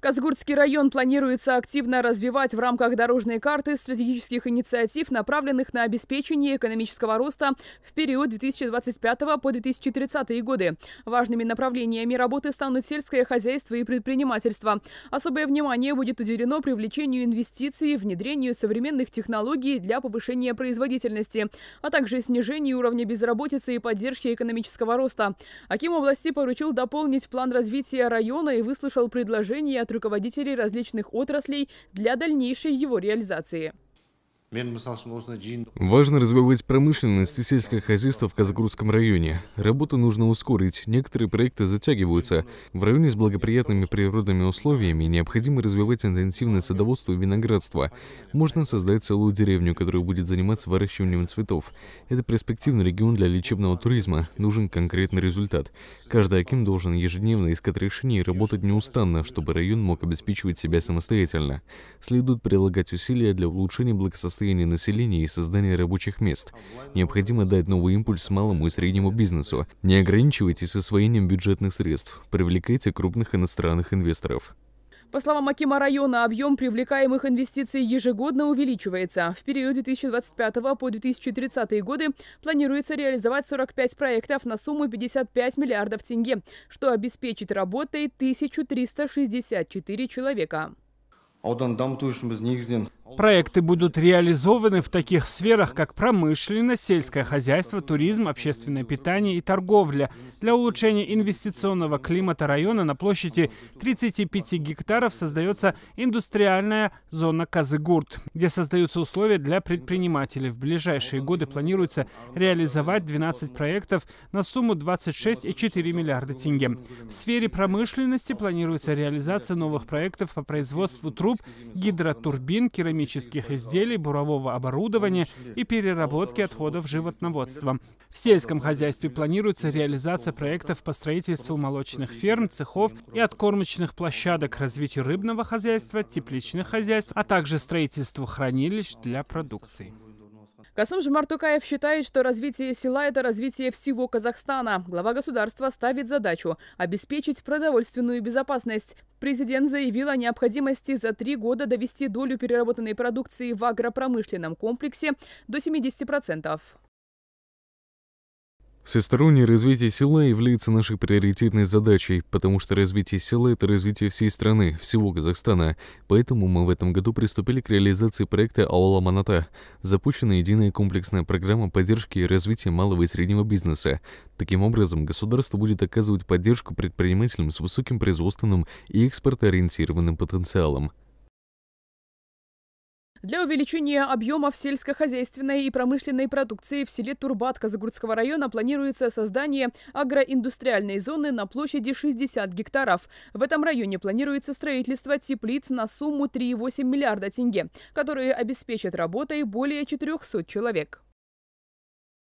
Казгурский район планируется активно развивать в рамках дорожной карты стратегических инициатив, направленных на обеспечение экономического роста в период 2025 по 2030 годы. Важными направлениями работы станут сельское хозяйство и предпринимательство. Особое внимание будет уделено привлечению инвестиций, внедрению современных технологий для повышения производительности, а также снижению уровня безработицы и поддержки экономического роста. Аким области поручил дополнить план развития района и выслушал предложения от от руководителей различных отраслей для дальнейшей его реализации важно развивать промышленность и сельское хозяйство в казагрудском районе работу нужно ускорить некоторые проекты затягиваются в районе с благоприятными природными условиями необходимо развивать интенсивное садоводство и виноградство можно создать целую деревню которая будет заниматься выращиванием цветов это перспективный регион для лечебного туризма нужен конкретный результат каждый аким должен ежедневно искать решения и работать неустанно чтобы район мог обеспечивать себя самостоятельно следует прилагать усилия для улучшения благосостояния благосостояние населения и создание рабочих мест. Необходимо дать новый импульс малому и среднему бизнесу. Не ограничивайтесь освоением бюджетных средств. Привлекайте крупных иностранных инвесторов. По словам Акима района, объем привлекаемых инвестиций ежегодно увеличивается. В период 2025 по 2030 годы планируется реализовать 45 проектов на сумму 55 миллиардов тенге, что обеспечит работой 1364 человека. Проекты будут реализованы в таких сферах, как промышленность, сельское хозяйство, туризм, общественное питание и торговля для улучшения инвестиционного климата района на площади 35 гектаров создается индустриальная зона Казыгурт, где создаются условия для предпринимателей. В ближайшие годы планируется реализовать 12 проектов на сумму 26,4 миллиарда тенге. В сфере промышленности планируется реализация новых проектов по производству труб, гидротурбин, керамики, химических изделий, бурового оборудования и переработки отходов животноводства. В сельском хозяйстве планируется реализация проектов по строительству молочных ферм, цехов и откормочных площадок, развитию рыбного хозяйства, тепличных хозяйств, а также строительству хранилищ для продукции. Касым Жмартукаев считает, что развитие села – это развитие всего Казахстана. Глава государства ставит задачу – обеспечить продовольственную безопасность. Президент заявил о необходимости за три года довести долю переработанной продукции в агропромышленном комплексе до 70%. Всестороннее развитие села является нашей приоритетной задачей, потому что развитие села – это развитие всей страны, всего Казахстана. Поэтому мы в этом году приступили к реализации проекта «Аула Маната». Запущена единая комплексная программа поддержки и развития малого и среднего бизнеса. Таким образом, государство будет оказывать поддержку предпринимателям с высоким производственным и экспортоориентированным потенциалом. Для увеличения объемов сельскохозяйственной и промышленной продукции в селе Турбатка Казагурдского района планируется создание агроиндустриальной зоны на площади 60 гектаров. В этом районе планируется строительство теплиц на сумму 3,8 миллиарда тенге, которые обеспечат работой более 400 человек.